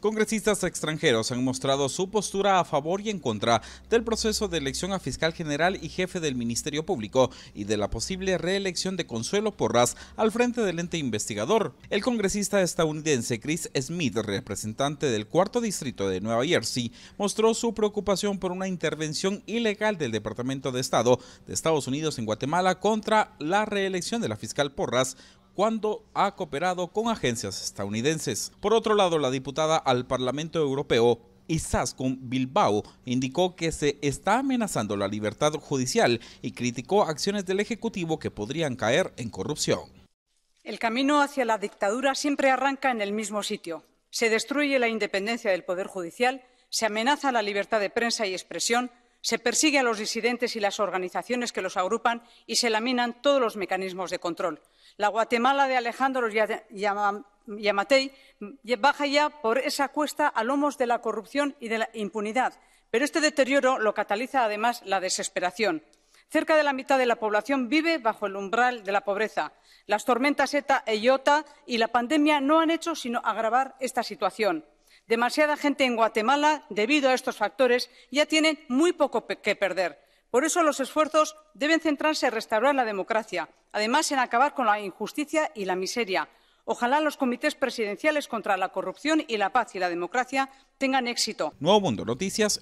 Congresistas extranjeros han mostrado su postura a favor y en contra del proceso de elección a fiscal general y jefe del Ministerio Público y de la posible reelección de Consuelo Porras al frente del ente investigador. El congresista estadounidense Chris Smith, representante del cuarto distrito de Nueva Jersey, mostró su preocupación por una intervención ilegal del Departamento de Estado de Estados Unidos en Guatemala contra la reelección de la fiscal Porras, cuando ha cooperado con agencias estadounidenses. Por otro lado, la diputada al Parlamento Europeo, Isaskun Bilbao indicó que se está amenazando la libertad judicial y criticó acciones del Ejecutivo que podrían caer en corrupción. El camino hacia la dictadura siempre arranca en el mismo sitio. Se destruye la independencia del Poder Judicial, se amenaza la libertad de prensa y expresión, se persigue a los disidentes y las organizaciones que los agrupan y se laminan todos los mecanismos de control. La Guatemala de Alejandro Yamatei mm, baja ya por esa cuesta a lomos de la corrupción y de la impunidad, pero este deterioro lo cataliza además la desesperación. Cerca de la mitad de la población vive bajo el umbral de la pobreza. Las tormentas ETA e IOTA y la pandemia no han hecho sino agravar esta situación. Demasiada gente en Guatemala, debido a estos factores, ya tiene muy poco que perder. Por eso los esfuerzos deben centrarse en restaurar la democracia, además en acabar con la injusticia y la miseria. Ojalá los comités presidenciales contra la corrupción y la paz y la democracia tengan éxito. Nuevo Noticias,